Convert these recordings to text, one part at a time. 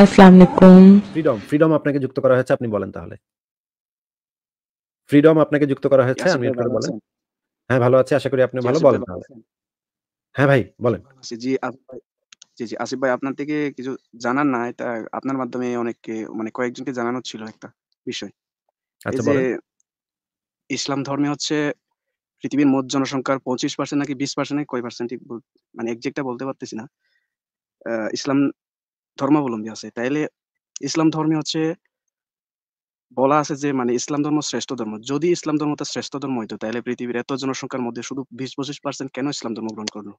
আসসালামু আলাইকুম freedom freedom আপনাকে যুক্ত করা হয়েছে আপনি বলেন তাহলে ফ্রিডম আপনাকে যুক্ত করা হয়েছে একটু বলেন হ্যাঁ ভালো আছে আশা করি আপনি ভালো বলেন তাহলে হ্যাঁ ভাই বলেন জি জি জি আসিফ ভাই আপনার থেকে কিছু জানার না এটা আপনার মাধ্যমে অনেককে মানে কয়েকজনকে জানানো ছিল একটা বিষয় আচ্ছা যে ইসলাম ধর্মে হচ্ছে পৃথিবীর মোট জনসংখ্যার পঁচিশ পার্সেন্ট নাকি বিশ পার্সেন্ট কয় পার্সেন্ট মানে একজেক্টটা বলতে পারতেছি না ইসলাম ধর্মাবলম্বী আছে তাইলে ইসলাম ধর্মে হচ্ছে বলা আছে যে মানে ইসলাম ধর্ম শ্রেষ্ঠ ধর্ম যদি ইসলাম ধর্মটা শ্রেষ্ঠ ধর্ম হইতো তাহলে পৃথিবীর এত জনসংখ্যার মধ্যে শুধু বিশ পঁচিশ পার্সেন্ট কেন ইসলাম ধর্ম গ্রহণ করলো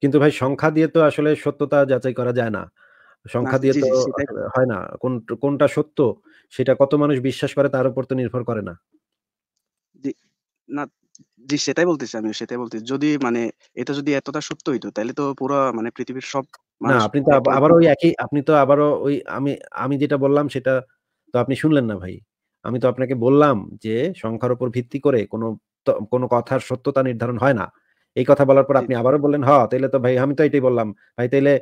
কিন্তু ভাই সংখ্যা দিয়ে তো আসলে সত্যতা যাচাই করা যায় না সংখ্যা দিয়ে তো হয় না কোন কোনটা সত্য সেটা কত মানুষ বিশ্বাস করে তার উপর তো নির্ভর করে না না জি সেটাই বলতেছি আমি সেটাই বলতেছি যদি মানে এটা যদি এতটা সত্য হইতো তাহলে তো পুরো মানে পৃথিবীর সব না আপনি তো মানে আবার ওই একই আপনি তো ওই আমি আমি যেটা বললাম সেটা তো আপনি শুনলেন না ভাই আমি তো আপনাকে বললাম যে সংখ্যার উপর ভিত্তি করে কোনো কোনো কথার সত্যতা নির্ধারণ হয় না এই কথা বলার পর আপনি আবারও বললেন হ হ্যাঁ, তাইলে তো ভাই আমি তো এটাই বললাম ভাই তাইলে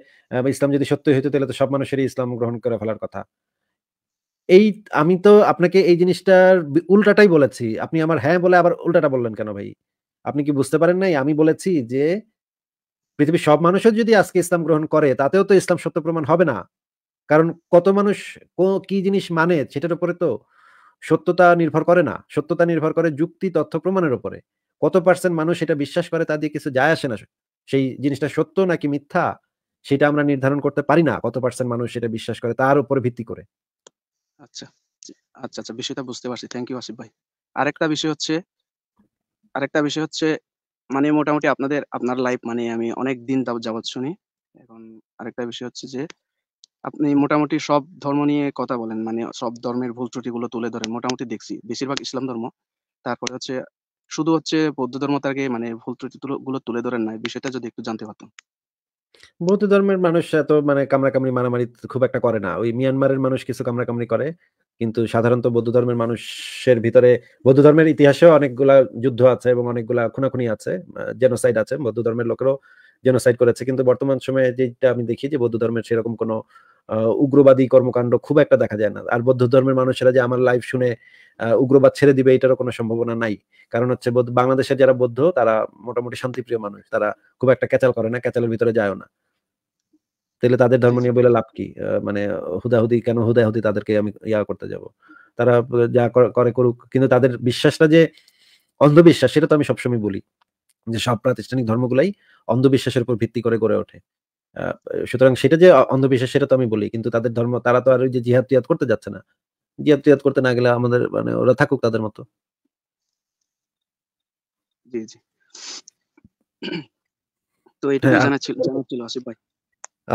ইসলাম যদি সত্যি হইতো তাহলে তো সব মানুষেরই ইসলাম গ্রহণ করে ফেলার কথা এই আমি তো আপনাকে এই জিনিসটার উল্টাটাই বলেছি আপনি আমার হ্যাঁ বলে আবার উল্টাটা বললেন কেন ভাই আপনি কি বুঝতে পারেন নাই আমি বলেছি যে পৃথিবীর সব মানুষও যদি আজকে ইসলাম গ্রহণ করে তাতেও তো ইসলাম সত্য প্রমাণ হবে না কারণ কত মানুষ কি জিনিস মানে সেটার উপরে তো সত্যতা নির্ভর করে না সত্যতা নির্ভর করে যুক্তি তথ্য প্রমাণের উপরে কত পার্সেন্ট মানুষ এটা বিশ্বাস করে তা দিয়ে কিছু যায় আসে না সেই জিনিসটা সত্য নাকি মিথ্যা সেটা আমরা নির্ধারণ করতে পারি না কত পার্সেন্ট মানুষ সেটা বিশ্বাস করে তার উপর ভিত্তি করে আচ্ছা আচ্ছা আচ্ছা বিষয়টা বুঝতে পারছি থ্যাংক ইউ আসিফ ভাই আরেকটা বিষয় হচ্ছে আরেকটা বিষয় হচ্ছে মানে মোটামুটি আপনাদের আপনার লাইফ মানে আমি অনেক দিন যাবৎ শুনি এখন আরেকটা বিষয় হচ্ছে যে আপনি মোটামুটি সব ধর্ম নিয়ে কথা বলেন মানে সব ধর্মের ভুল ত্রুটি গুলো তুলে ধরেন মোটামুটি দেখছি বেশিরভাগ ইসলাম ধর্ম তারপরে হচ্ছে শুধু হচ্ছে বৌদ্ধ ধর্ম তাকে মানে ভুল ত্রুটি গুলো তুলে ধরেন না বিষয়টা যদি একটু জানতে পারতাম বৌদ্ধ ধর্মের মানুষ এত মানে কামড়াকামড়ি মারামারি খুব একটা করে না ওই মিয়ানমারের মানুষ কিছু কামড়াকামড়ি করে কিন্তু সাধারণত বৌদ্ধ ধর্মের মানুষের ভিতরে বৌদ্ধ ধর্মের ইতিহাসেও অনেকগুলা যুদ্ধ আছে এবং অনেকগুলা খুনাখুনি আছে জেনোসাইড আছে বৌদ্ধ ধর্মের লোকেরও জেনোসাইড করেছে কিন্তু বর্তমান সময়ে যেটা আমি দেখি যে বৌদ্ধ ধর্মের সেরকম কোনো উগ্রবাদী কর্মকাণ্ড খুব একটা দেখা যায় না আর বৌদ্ধ ধর্মের মানুষেরা যে আমার লাইফ শুনে উগ্রবাদ ছেড়ে দিবে এটারও কোনো সম্ভাবনা নাই কারণ হচ্ছে বাংলাদেশের যারা বৌদ্ধ তারা মোটামুটি শান্তিপ্রিয় মানুষ তারা খুব একটা ক্যাচাল করে না ক্যাচালের ভিতরে যায়ও না তাহলে তাদের ধর্ম নিয়ে বলে লাভ কি মানে হুদাহুদি কেন হুদাহুদি তাদেরকে আমি ইয়া করতে যাব তারা যা করে করুক কিন্তু তাদের বিশ্বাসটা যে অন্ধবিশ্বাস সেটা তো আমি সবসময় বলি যে সব প্রাতিষ্ঠানিক ধর্মগুলাই অন্ধবিশ্বাসের উপর ভিত্তি করে গড়ে ওঠে সুতরাং সেটা যে অন্ধবিশ্বাস সেটা তো আমি বলি কিন্তু তাদের ধর্ম তারা তো আর ওই যে জিহাদ তিয়াদ করতে যাচ্ছে না জিহাদ তিয়াদ করতে না গেলে আমাদের মানে ওরা থাকুক তাদের মতো জি জি তো এটা হ্যাঁ, জানা ছিল জানা ছিল আসিফ ভাই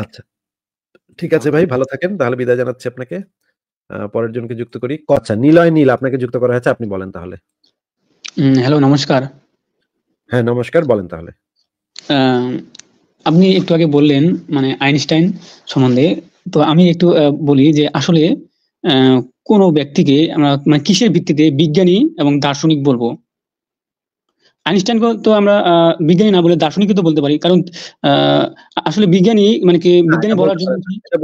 আচ্ছা। ঠিক আছে ভাই, ভালো থাকেন। তাহলে বিদায় জানাচ্ছি আপনাকে। পরের জনকে যুক্ত করি। ক আচ্ছা নিলয় নীল আপনাকে যুক্ত করা হয়েছে। আপনি বলেন তাহলে। উম হ্যালো নমস্কার। হ্যাঁ, নমস্কার। বলেন তাহলে। আপনি একটু আগে বললেন মানে আইনস্টাইন সম্বন্ধে। তো আমি একটু বলি যে আসলে কোনো কোন ব্যক্তিকে আমরা মানে কিসের ভিত্তিতে বিজ্ঞানী এবং দার্শনিক বলবো? আইনস্টাইন তো আমরা বিজ্ঞানী না বলে দার্শনিক তো বলতে পারি কারণ আসলে বিজ্ঞানী মানে কি বিজ্ঞানী বলার জন্য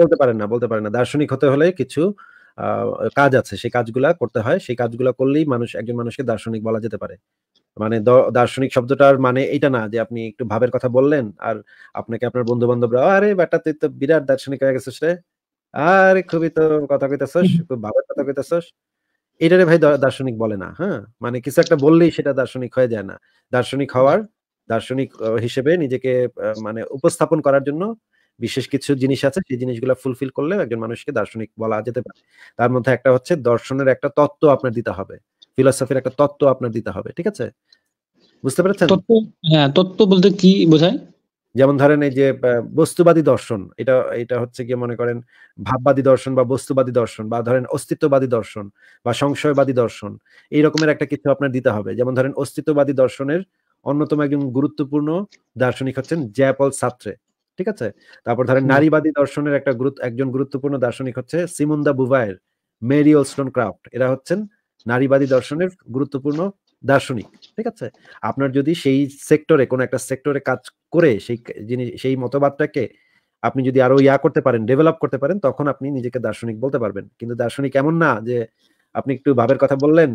বলতে পারেন না বলতে পারেন না দার্শনিক হতে হলে কিছু কাজ আছে সেই কাজগুলো করতে হয় সেই কাজগুলো করলেই মানুষ একজন মানুষকে দার্শনিক বলা যেতে পারে মানে দার্শনিক শব্দটার মানে এটা না যে আপনি একটু ভাবের কথা বললেন আর আপনাকে আপনার বন্ধু বান্ধবরা আরে বেটা তুই তো বিরাট দার্শনিক হয়ে গেছিস রে আরে খুবই তো কথা কইতেছস খুব ভাবের কথা কইতেছস এটারে ভাই দার্শনিক বলে না হ্যাঁ মানে কিছু একটা বললেই সেটা দার্শনিক হয়ে যায় না দার্শনিক হওয়ার দার্শনিক হিসেবে নিজেকে মানে উপস্থাপন করার জন্য বিশেষ কিছু জিনিস আছে সেই জিনিসগুলো ফুলফিল করলে একজন মানুষকে দার্শনিক বলা যেতে পারে তার মধ্যে একটা হচ্ছে দর্শনের একটা তত্ত্ব আপনার দিতে হবে ফিলসফির একটা তত্ত্ব আপনার দিতে হবে ঠিক আছে বুঝতে পেরেছেন তত্ত্ব হ্যাঁ তত্ত্ব বলতে কি বোঝায় যেমন ধরেন এই যে বস্তুবাদী দর্শন এটা এটা হচ্ছে গিয়ে মনে করেন ভাববাদী দর্শন বা বস্তুবাদী দর্শন বা ধরেন অস্তিত্ববাদী দর্শন বা সংশয়বাদী দর্শন এই রকমের একটা কিছু আপনার দিতে হবে যেমন ধরেন অস্তিত্ববাদী দর্শনের অন্যতম একজন গুরুত্বপূর্ণ দার্শনিক হচ্ছেন জ্যাপল সাত্রে ঠিক আছে তারপর ধরেন নারীবাদী দর্শনের একটা গুরুত্ব একজন গুরুত্বপূর্ণ দার্শনিক হচ্ছে সিমুন্দা বুভায়ের মেরি ওলস্টন ক্রাফট এরা হচ্ছেন নারীবাদী দর্শনের গুরুত্বপূর্ণ দার্শনিক ঠিক আছে আপনার যদি সেই সেক্টরে কোনো একটা সেক্টরে কাজ করে সেই জিনিস সেই মতবাদটাকে আপনি যদি আরো ইয়া করতে পারেন ডেভেলপ করতে পারেন তখন আপনি নিজেকে দার্শনিক বলতে পারবেন কিন্তু দার্শনিক এমন না যে আপনি একটু ভাবের কথা বললেন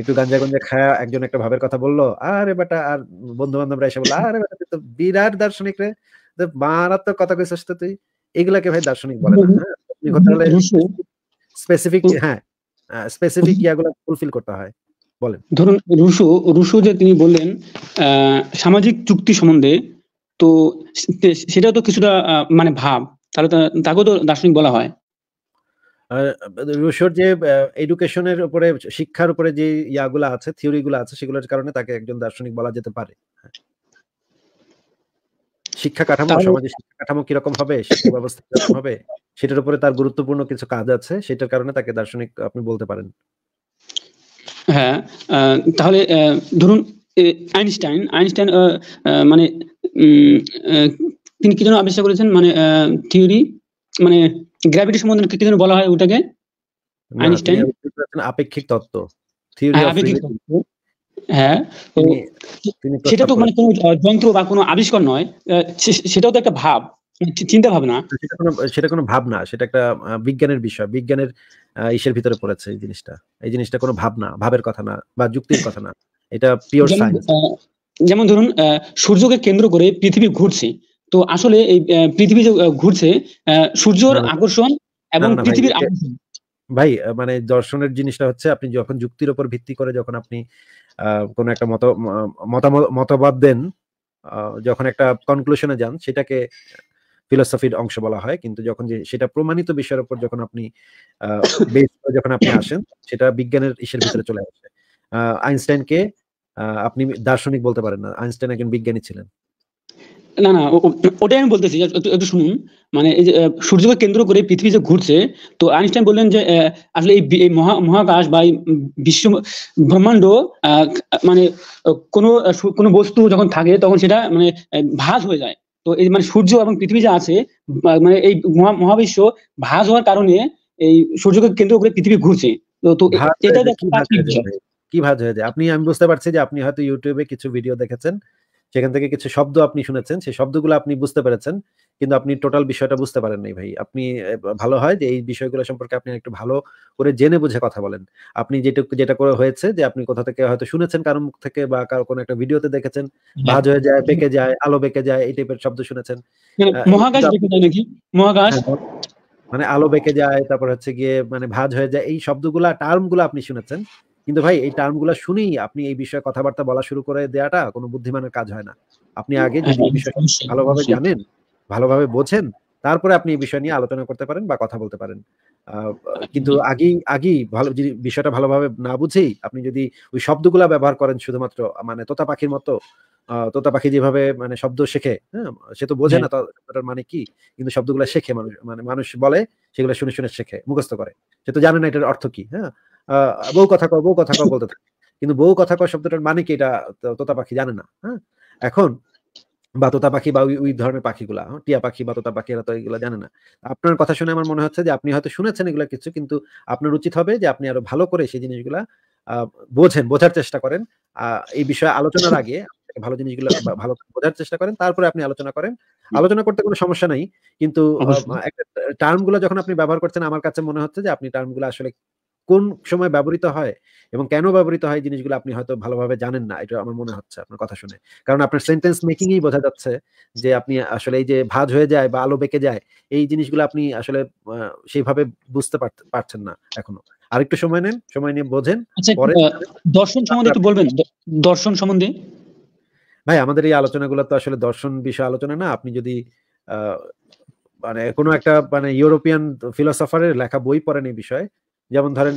একটু গাঞ্জা গঞ্জা খায়া একজন একটা ভাবের কথা বললো আরে বেটা আর বন্ধু বান্ধবরা এসে বললো আরে বেটা তো বিরাট দার্শনিক রে মারাত্মক কথা কইছিস তো তুই এগুলাকে ভাই দার্শনিক বলে না স্পেসিফিক হ্যাঁ স্পেসিফিক ইয়াগুলো ফুলফিল করতে হয় বলেন ধরুন রুশু রুশু যে তিনি বললেন সামাজিক চুক্তি সম্বন্ধে তো সেটাও তো কিছুটা মানে ভাব তাহলে তাকেও তো দার্শনিক বলা হয় রুশোর যে এডুকেশনের উপরে শিক্ষার উপরে যে ইয়াগুলো আছে থিওরিগুলো আছে সেগুলোর কারণে তাকে একজন দার্শনিক বলা যেতে পারে শিক্ষা কাঠামো সমাজের শিক্ষা কাঠামো কিরকম হবে শিক্ষা ব্যবস্থা কিরকম হবে সেটার উপরে তার গুরুত্বপূর্ণ কিছু কাজ আছে সেটার কারণে তাকে দার্শনিক আপনি বলতে পারেন হ্যাঁ তাহলে ধরুন আইনস্টাইন আইনস্টাইন মানে তিনি কি যেন আবিষ্কার করেছেন মানে থিওরি মানে গ্র্যাভিটি সম্বন্ধে কি যেন বলা হয় ওটাকে আইনস্টাইন আপেক্ষিক তত্ত্ব হ্যাঁ, হ্যাঁ সেটা তো মানে কোনো যন্ত্র বা কোনো আবিষ্কার নয় সেটাও তো একটা ভাব চিন্তা ভাবনা সেটা কোনো সেটা কোনো ভাবনা সেটা একটা বিজ্ঞানের বিষয় বিজ্ঞানের ইসের ভিতরে পড়েছে এই জিনিসটা এই জিনিসটা কোনো ভাবনা ভাবের কথা না বা যুক্তির কথা না এটা পিওর সায়েন্স যেমন ধরুন সূর্যকে কেন্দ্র করে পৃথিবী ঘুরছে তো আসলে এই পৃথিবী ঘুরছে সূর্যর আকর্ষণ এবং পৃথিবীর আকর্ষণ ভাই মানে দর্শনের জিনিসটা হচ্ছে আপনি যখন যুক্তির উপর ভিত্তি করে যখন আপনি কোন একটা মত মতামত মতবাদ দেন যখন একটা কনক্লুশনে যান সেটাকে ফিলোসফির অংশ বলা হয় কিন্তু যখন যে সেটা প্রমাণিত বিষয়ের উপর যখন আপনি যখন আপনি আসেন সেটা বিজ্ঞানের ইসের ভিতরে চলে আসে আইনস্টাইনকে আপনি দার্শনিক বলতে পারেন না আইনস্টাইন একজন বিজ্ঞানী ছিলেন না না ওটাই আমি বলতেছি একটু শুনুন মানে এই যে সূর্যকে কেন্দ্র করে পৃথিবী যে ঘুরছে তো আইনস্টাইন বললেন যে আসলে এই মহাকাশ বা বিশ্ব ব্রহ্মাণ্ড মানে কোনো কোনো বস্তু যখন থাকে তখন সেটা মানে ভাস হয়ে যায় তো এই মানে সূর্য এবং পৃথিবী যা আছে মানে এই মহাবিশ্ব ভাজ হওয়ার কারণে এই সূর্যকে কেন্দ্র করে পৃথিবী ঘুরছে তো এটা কি ভাজ হয়ে যায় আপনি আমি বুঝতে পারছি যে আপনি হয়তো ইউটিউবে কিছু ভিডিও দেখেছেন সেখান থেকে কিছু শব্দ আপনি শুনেছেন সেই শব্দগুলো আপনি বুঝতে পেরেছেন কিন্তু আপনি টোটাল বিষয়টা বুঝতে পারেন নাই ভাই আপনি ভালো হয় যে এই বিষয়গুলো সম্পর্কে আপনি একটু ভালো করে জেনে বুঝে কথা বলেন আপনি যেটা যেটা করে হয়েছে যে আপনি কোথা থেকে হয়তো শুনেছেন কারো মুখ থেকে বা কারো কোনো একটা ভিডিওতে দেখেছেন ভাজ হয়ে যায় বেঁকে যায় আলো বেঁকে যায় এই টাইপের শব্দ শুনেছেন মহাকাশ যায় নাকি মহাকাশ হ্যাঁ, মানে আলো বেঁকে যায় তারপর হচ্ছে গিয়ে মানে ভাজ হয়ে যায় এই শব্দগুলা টার্মগুলো আপনি শুনেছেন কিন্তু ভাই এই টার্মগুলো শুনেই আপনি এই বিষয়ে কথাবার্তা বলা শুরু করে দেওয়াটা কোনো বুদ্ধিমানের কাজ হয় না আপনি আগে যদি হ্যাঁ, বিষয়টা ভালোভাবে জানেন ভালোভাবে বোঝেন তারপরে আপনি এই বিষয় নিয়ে আলোচনা করতে পারেন বা কথা বলতে পারেন কিন্তু আগেই আগেই ভালো যদি বিষয়টা ভালোভাবে না বুঝেই আপনি যদি ওই শব্দগুলা ব্যবহার করেন শুধুমাত্র মানে তোতা পাখির মতো তোতা পাখি যেভাবে মানে শব্দ শেখে হ্যাঁ সে তো বোঝে হ্যাঁ। না তার মানে কি কিন্তু শব্দগুলা শেখে মানুষ মানে মানুষ বলে সেগুলো শুনে শুনে শেখে মুখস্থ করে সে তো জানে না এটার অর্থ কি হ্যাঁ বউ কথা কও বউ কথা কও বলতে থাকে কিন্তু বউ কথা কও শব্দটার মানে কি এটা তোতা পাখি জানে না হ্যাঁ এখন বাতোতা পাখি বা ওই ধরনের পাখিগুলা টিয়া পাখি বাতোতা পাখি এরা তো এগুলো জানে না আপনার কথা শুনে আমার মনে হচ্ছে যে আপনি হয়তো শুনেছেন এগুলো কিছু কিন্তু আপনার উচিত হবে যে আপনি আরো ভালো করে সেই জিনিসগুলা বোঝেন বোঝার চেষ্টা করেন এই বিষয়ে আলোচনার আগে ভালো জিনিসগুলো ভালো বোঝার চেষ্টা করেন তারপরে আপনি আলোচনা করেন আলোচনা করতে কোনো সমস্যা নাই কিন্তু টার্মগুলো যখন আপনি ব্যবহার করছেন আমার কাছে মনে হচ্ছে যে আপনি টার্মগুলো আসলে কোন সময় ব্যবহৃত হয় এবং কেন ব্যবহৃত হয় জিনিসগুলো আপনি হয়তো ভালোভাবে জানেন না এটা আমার মনে হচ্ছে আপনার কথা শুনে কারণ আপনার সেন্টেন্স মেকিং এই বোঝা যাচ্ছে যে আপনি আসলে এই যে ভাজ হয়ে যায় বা আলো বেঁকে যায় এই জিনিসগুলো আপনি আসলে সেইভাবে বুঝতে পারছেন না এখনো আরেকটু সময় নেন সময় নিয়ে বোঝেন আচ্ছা, পরে দর্শন সম্বন্ধে একটু বলবেন দর্শন সম্বন্ধে ভাই আমাদের এই আলোচনাগুলো তো আসলে দর্শন বিষয় আলোচনা না আপনি যদি মানে কোনো একটা মানে ইউরোপিয়ান ফিলোসফারের লেখা বই পড়েন এই বিষয়ে যেমন ধরেন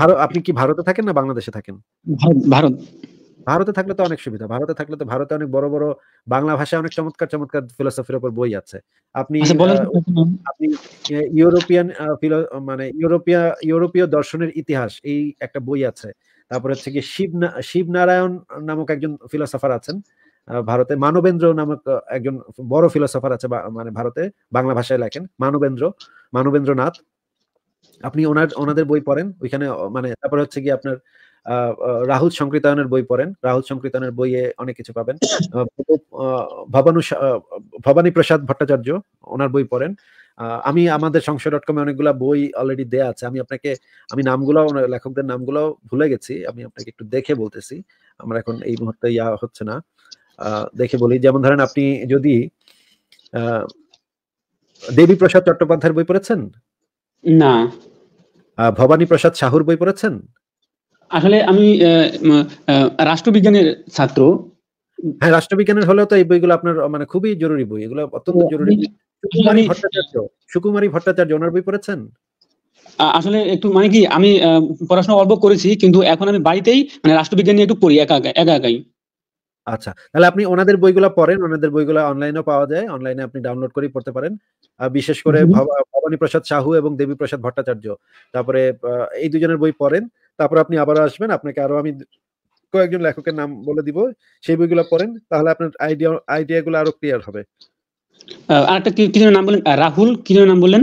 ভারত আপনি কি ভারতে থাকেন না বাংলাদেশে থাকেন ভারত ভারতে থাকলে তো অনেক সুবিধা ভারতে থাকলে তো ভারতে অনেক বড় বড় বাংলা ভাষায় অনেক চমৎকার চমৎকার ফিলোসফির উপর বই আছে আপনি আচ্ছা, আপনি ইউরোপিয়ান মানে ইউরোপিয়া ইউরোপীয় দর্শনের ইতিহাস এই একটা বই আছে তারপর হচ্ছে কি শিব শিবনারায়ণ নামক একজন ফিলোসফার আছেন ভারতে মানবেন্দ্র নামক একজন বড় ফিলোসফার আছে মানে ভারতে বাংলা ভাষায় লেখেন মানবেন্দ্র মানবেন্দ্রনাথ আপনি ওনার ওনাদের বই পড়েন ওইখানে মানে তারপরে হচ্ছে কি আপনার রাহুল সংকৃতায়নের বই পড়েন রাহুল সংকৃতায়নের বইয়ে অনেক কিছু পাবেন ভবানু ভবানী প্রসাদ ভট্টাচার্য ওনার বই পড়েন আমি আমাদের সংসার ডট কমে অনেকগুলো বই অলরেডি দেয়া আছে আমি আপনাকে আমি নামগুলো লেখকদের নামগুলো ভুলে গেছি আমি আপনাকে একটু দেখে বলতেছি আমরা এখন এই মুহূর্তে ইয়া হচ্ছে না দেখে বলি যেমন ধরেন আপনি যদি দেবী প্রসাদ চট্টোপাধ্যায়ের বই পড়েছেন না ভবানী প্রসাদ সাহুর বই পড়েছেন আসলে আমি রাষ্ট্রবিজ্ঞানের ছাত্র হ্যাঁ রাষ্ট্রবিজ্ঞানের হলেও তো এই বইগুলো আপনার মানে খুবই জরুরি বই এগুলো অত্যন্ত জরুরি সুকুমারী ভট্টাচার্য ওনার বই পড়েছেন আসলে একটু মানে কি আমি পড়াশোনা অল্প করেছি কিন্তু এখন আমি বাড়িতেই মানে রাষ্ট্রবিজ্ঞান নিয়ে একটু পড়ি একা একা একাই আচ্ছা তাহলে আপনি ওনাদের বইগুলো পড়েন ওনাদের বইগুলো অনলাইনেও পাওয়া যায় অনলাইনে আপনি ডাউনলোড করে পড়তে পারেন বিশেষ করে ভবানী প্রসাদ সাহু এবং দেবী প্রসাদ ভট্টাচার্য তারপরে এই দুজনের বই পড়েন তারপরে আপনি আবার আসবেন আপনাকে আরো আমি কয়েকজন লেখকের নাম বলে দিব সেই বইগুলো পড়েন তাহলে আপনার আইডিয়া আইডিয়া গুলো আরো ক্লিয়ার হবে আরেকটা কি নাম বললেন রাহুল কি নাম বললেন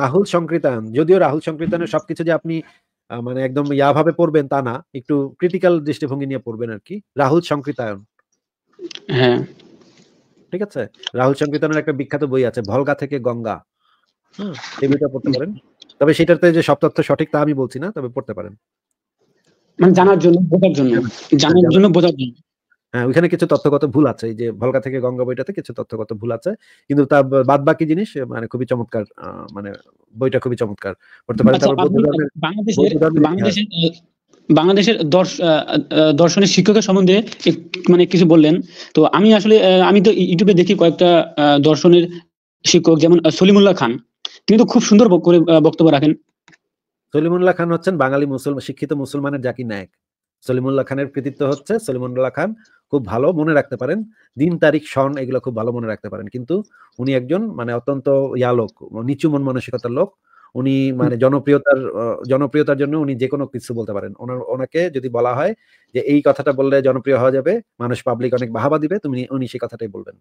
রাহুল সংকৃতায়ন যদিও রাহুল সংকৃতায়নের সবকিছু যে আপনি মানে একদম ইয়াভাবে পড়বেন তা না একটু ক্রিটিক্যাল দৃষ্টিভঙ্গি নিয়ে পড়বেন আর কি রাহুল সংকৃতায়ন হ্যাঁ ঠিক আছে রাহুল সংকীর্তনের একটা বিখ্যাত বই আছে ভলগা থেকে গঙ্গা এই বইটা পড়তে পারেন তবে সেটাতে যে সব তথ্য সঠিক তা আমি বলছি না তবে পড়তে পারেন মানে জানার জন্য বোঝার জন্য হ্যাঁ। জানার জন্য বোঝার জন্য হ্যাঁ ওইখানে কিছু তথ্যগত ভুল আছে এই যে ভলকা থেকে গঙ্গা বইটাতে কিছু তথ্যগত ভুল আছে কিন্তু তার বাদ বাকি জিনিস মানে খুবই চমৎকার মানে বইটা খুবই চমৎকার করতে পারে আচ্ছা, বাংলাদেশের বাংলাদেশের দর্শনের শিক্ষকের সম্বন্ধে মানে কিছু বললেন তো আমি আসলে আমি তো ইউটিউবে দেখি কয়েকটা দর্শনের শিক্ষক যেমন সলিমুল্লাহ খান তিনি তো খুব সুন্দর করে বক্তব্য রাখেন সলিমুল্লাহ খান হচ্ছেন বাঙালি মুসলমান শিক্ষিত মুসলমানের জাকি নায়ক সলিমুল্লাহ খানের কৃতিত্ব হচ্ছে সলিমুল্লাহ খান খুব ভালো মনে রাখতে পারেন দিন তারিখ সন এগুলো খুব ভালো মনে রাখতে পারেন কিন্তু উনি একজন মানে অত্যন্ত ইয়ালোক নিচু মন মানসিকতার লোক উনি মানে জনপ্রিয়তার জনপ্রিয়তার জন্য উনি যে কোনো কিছু বলতে পারেন ওনার ওনাকে যদি বলা হয় যে এই কথাটা বললে জনপ্রিয় হওয়া যাবে মানুষ পাবলিক অনেক বাহাবা দিবে তুমি উনি সেই কথাটাই বলবেন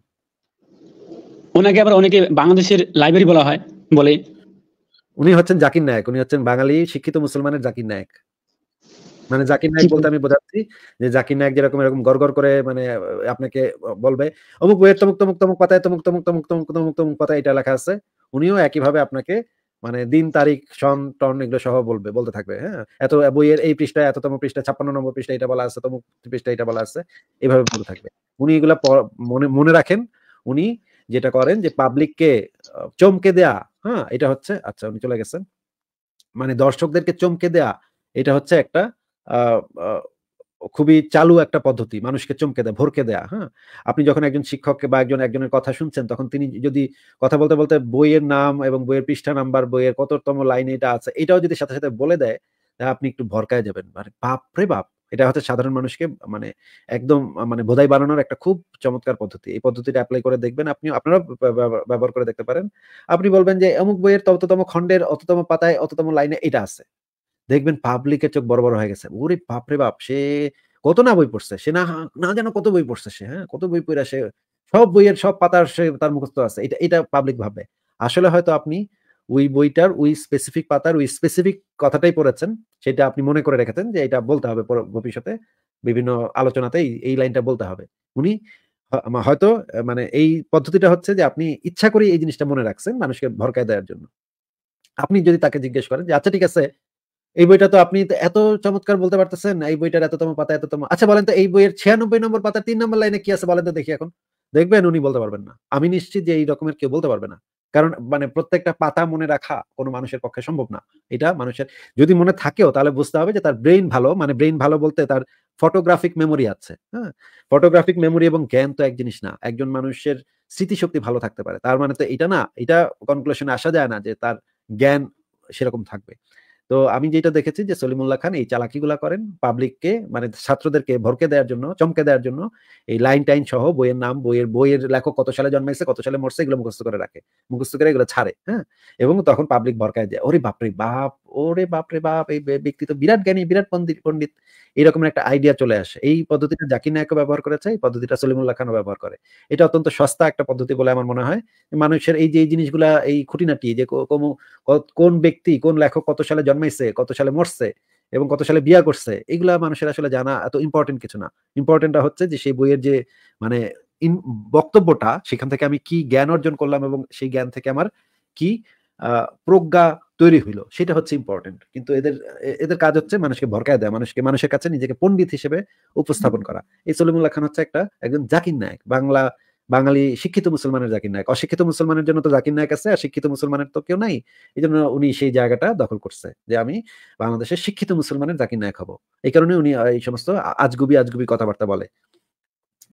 ওনাকে আবার অনেকে বাংলাদেশের লাইব্রেরি বলা হয় বলে উনি হচ্ছেন জাকির নায়ক উনি হচ্ছেন বাঙালি শিক্ষিত মুসলমানের জাকির নায়ক মানে জাকির নায়ক বলতে আমি বোঝাচ্ছি যে জাকির নায়ক যেরকম এরকম গড় করে মানে আপনাকে বলবে অমুক বইয়ের তমুক তমুক তমুক পাতায় তমুক তমুক তমুক তমুক তমুক তমুক পাতায় এটা লেখা আছে উনিও একইভাবে আপনাকে মানে দিন তারিখ সন টন এগুলো সহ বলবে বলতে থাকবে হ্যাঁ এত বইয়ের এই পৃষ্ঠায় এততম পৃষ্ঠা ছাপ্পান্ন নম্বর পৃষ্ঠা এটা বলা আছে তমুক পৃষ্ঠা এটা বলা আছে এভাবে বলতে থাকবে উনি এগুলা মনে মনে রাখেন উনি যেটা করেন যে পাবলিককে চমকে দেয়া হ্যাঁ এটা হচ্ছে আচ্ছা উনি চলে গেছেন মানে দর্শকদেরকে চমকে দেয়া এটা হচ্ছে একটা খুবই চালু একটা পদ্ধতি মানুষকে চমকে দেয় ভরকে দেয়া হ্যাঁ আপনি যখন একজন শিক্ষককে বা একজন একজনের কথা শুনছেন তখন তিনি যদি কথা বলতে বলতে বইয়ের নাম এবং বইয়ের পৃষ্ঠা নাম্বার বইয়ের কততম লাইন এটা আছে এটাও যদি সাথে সাথে বলে দেয় আপনি একটু ভরকায় যাবেন মানে বাপ রে বাপ এটা হচ্ছে সাধারণ মানুষকে মানে একদম মানে বোধাই বানানোর একটা খুব চমৎকার পদ্ধতি এই পদ্ধতিটা অ্যাপ্লাই করে দেখবেন আপনি আপনারা ব্যবহার করে দেখতে পারেন আপনি বলবেন যে অমুক বইয়ের ততম খণ্ডের অততম পাতায় অততম লাইনে এটা আছে দেখবেন পাবলিকের চোখ বড় বড় হয়ে গেছে ওরে বাপ রে বাপ সে কত না বই পড়ছে সে না না যেন কত বই পড়ছে সে হ্যাঁ কত বই পড়ে সে সব বইয়ের সব পাতার সে তার মুখস্থ আছে এটা এটা পাবলিক ভাবে আসলে হয়তো আপনি ওই বইটার ওই স্পেসিফিক পাতার ওই স্পেসিফিক কথাটাই পড়েছেন সেটা আপনি মনে করে রেখেছেন যে এটা বলতে হবে ভবিষ্যতে বিভিন্ন আলোচনাতে এই লাইনটা বলতে হবে উনি হয়তো মানে এই পদ্ধতিটা হচ্ছে যে আপনি ইচ্ছা করে এই জিনিসটা মনে রাখছেন মানুষকে ভরকায় দেওয়ার জন্য আপনি যদি তাকে জিজ্ঞেস করেন যে আচ্ছা ঠিক আছে এই বইটা তো আপনি এত চমৎকার বলতে পারতেছেন এই বইটার এততম পাতা এততম আচ্ছা বলেন তো এই বইয়ের ছিয়ানব্বই নম্বর পাতা তিন নম্বর লাইনে কি আছে বলেন তো দেখি এখন দেখবেন উনি বলতে পারবেন না আমি নিশ্চিত যে এই রকমের কেউ বলতে পারবে না কারণ মানে প্রত্যেকটা পাতা মনে রাখা কোনো মানুষের পক্ষে সম্ভব না এটা মানুষের যদি মনে থাকেও তাহলে বুঝতে হবে যে তার ব্রেইন ভালো মানে ব্রেইন ভালো বলতে তার ফটোগ্রাফিক মেমোরি আছে হ্যাঁ ফটোগ্রাফিক মেমোরি এবং জ্ঞান তো এক জিনিস না একজন মানুষের স্মৃতিশক্তি ভালো থাকতে পারে তার মানে তো এটা না এটা কনক্লুশনে আসা যায় না যে তার জ্ঞান সেরকম থাকবে তো আমি যেটা দেখেছি যে সলিমুল্লাহ খান এই চালাকিগুলা করেন পাবলিককে মানে ছাত্রদেরকে ভরকে দেওয়ার জন্য চমকে দেওয়ার জন্য এই লাইন টাইন সহ বইয়ের নাম বইয়ের বইয়ের লেখক কত সালে জন্মাইছে কত সালে মরছে এগুলো মুখস্থ করে রাখে মুখস্থ করে এগুলো ছাড়ে হ্যাঁ এবং তখন পাবলিক ভরকায় যায় ওরে বাপরে বাপ ওরে বাপরে বাপ এই ব্যক্তি তো বিরাট জ্ঞানী বিরাট পন্ডিত পন্ডিত এইরকম একটা আইডিয়া চলে আসে এই পদ্ধতিটা জাকির নায়ক ব্যবহার করেছে এই পদ্ধতিটা সলিমুল্লাহ খানও ব্যবহার করে এটা অত্যন্ত সস্তা একটা পদ্ধতি বলে আমার মনে হয় মানুষের এই যে এই জিনিসগুলা এই খুঁটিনাটি যে কোন ব্যক্তি কোন লেখক কত সালে জন্মাইছে কত সালে মরছে এবং কত সালে বিয়া করছে এগুলা মানুষের আসলে জানা এত ইম্পর্টেন্ট কিছু না ইম্পর্টেন্টটা হচ্ছে যে সেই বইয়ের যে মানে বক্তব্যটা সেখান থেকে আমি কি জ্ঞান অর্জন করলাম এবং সেই জ্ঞান থেকে আমার কি প্রজ্ঞা তৈরি হইলো সেটা হচ্ছে ইম্পর্টেন্ট কিন্তু এদের এদের কাজ হচ্ছে মানুষকে ভরকায় দেয় মানুষকে মানুষের কাছে নিজেকে পণ্ডিত হিসেবে উপস্থাপন করা এই সলিমুল্লাহ খান হচ্ছে একটা একজন জাকির নায়ক বাংলা বাঙালি শিক্ষিত মুসলমানের জাকির নায়ক অশিক্ষিত মুসলমানের জন্য তো জাকির নায়ক আছে আর শিক্ষিত মুসলমানের তো কেউ নাই এই জন্য উনি সেই জায়গাটা দখল করছে যে আমি বাংলাদেশের শিক্ষিত মুসলমানের জাকির নায়ক হবো এই কারণে উনি এই সমস্ত আজগুবি আজগুবি কথাবার্তা বলে